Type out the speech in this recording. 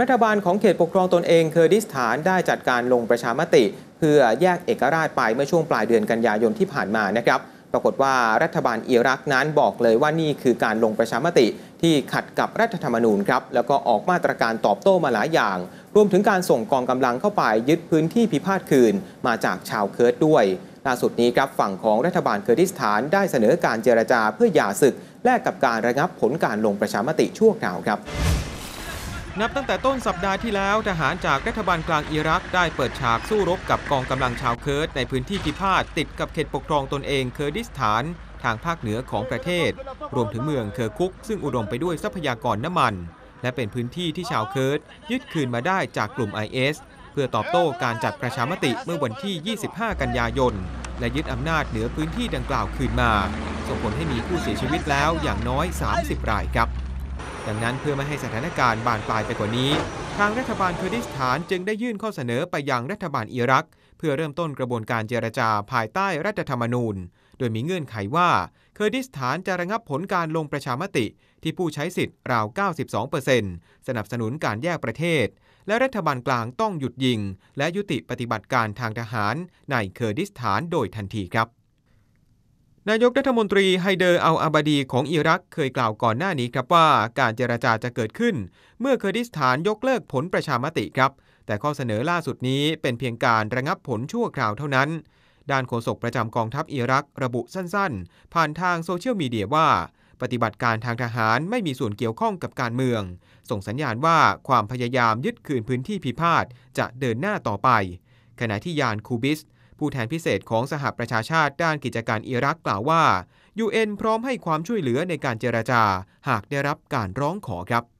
รัฐบาลของเขตปกครองตนเองเคอร์ดิสถานได้จัดการลงประชามติเพื่อแยกเอกราชไปเมื่อช่วงปลายเดือนกันยายนที่ผ่านมานะครับ ปรากฏว่ารัฐบาลอิรักนั้นบอกเลยว่านี่คือการลงประชามติที่ขัดกับรัฐธรรมนูญครับ แล้วก็ออกมาตรการตอบโต้มาหลายอย่าง รวมถึงการส่งกองกำลังเข้าไปยึดพื้นที่พิพาทคืนมาจากชาวเคิร์ดด้วย ล่าสุดนี้ครับฝั่งของรัฐบาลเคอร์ดิสถานได้เสนอการเจรจาเพื่อหย่าศึกแลกกับการระงับผลการลงประชามติชั่วคราวครับนับตั้งแต่ต้นสัปดาห์ที่แล้วทหารจากรัฐบาลกลางอิรักได้เปิดฉากสู้รบกับกองกำลังชาวเคิร์ดในพื้นที่พิพาทติดกับเขตปกครองตนเองเคอร์ดิสถาน ทางภาคเหนือของประเทศ รวมถึงเมืองเคอร์คุกซึ่งอุดมไปด้วยทรัพยากรน้ำมัน และเป็นพื้นที่ที่ชาวเคิร์ดยึดคืนมาได้จากกลุ่ม IS เพื่อตอบโต้การจัดประชามติเมื่อวันที่ 25 กันยายนและยึดอำนาจเหนือพื้นที่ดังกล่าวคืนมา ส่งผลให้มีผู้เสียชีวิตแล้วอย่างน้อย 30 รายครับดังนั้นเพื่อไม่ให้สถานการณ์บานปลายไปกว่านี้ ทางรัฐบาลคุดิสถานจึงได้ยื่นข้อเสนอไปยังรัฐบาลอิรัก เพื่อเริ่มต้นกระบวนการเจรจาภายใต้รัฐธรรมนูญ โดยมีเงื่อนไขว่า เคอดิสถานจะระงับผลการลงประชามติ ที่ผู้ใช้สิทธิ์ราว 92%สนับสนุนการแยกประเทศและรัฐบาลกลางต้องหยุดยิง และยุติปฏิบัติการทางทหารในเคอร์ดิสถานโดยทันทีครับนายกรัฐมนตรีไฮเดอร์อัลอาบาดีของอิรักเคยกล่าวก่อนหน้านี้ครับว่าการเจรจาจะเกิดขึ้น เมื่อเคอร์ดิสถานยกเลิกผลประชามติครับ แต่ข้อเสนอล่าสุดนี้เป็นเพียงการระงับผลชั่วคราวเท่านั้น ด้านโฆษกประจำกองทัพอิรักระบุสั้นๆ ผ่านทางโซเชียลมีเดียว่า ปฏิบัติการทางทหารไม่มีส่วนเกี่ยวข้องกับการเมือง ส่งสัญญาณว่าความพยายามยึดคืนพื้นที่พิพาทจะเดินหน้าต่อไป ขณะที่ยานคูบิสผู้แทนพิเศษของสหประชาชาติด้านกิจการอิรักกล่าวว่า UN พร้อมให้ความช่วยเหลือในการเจรจา หากได้รับการร้องขอครับ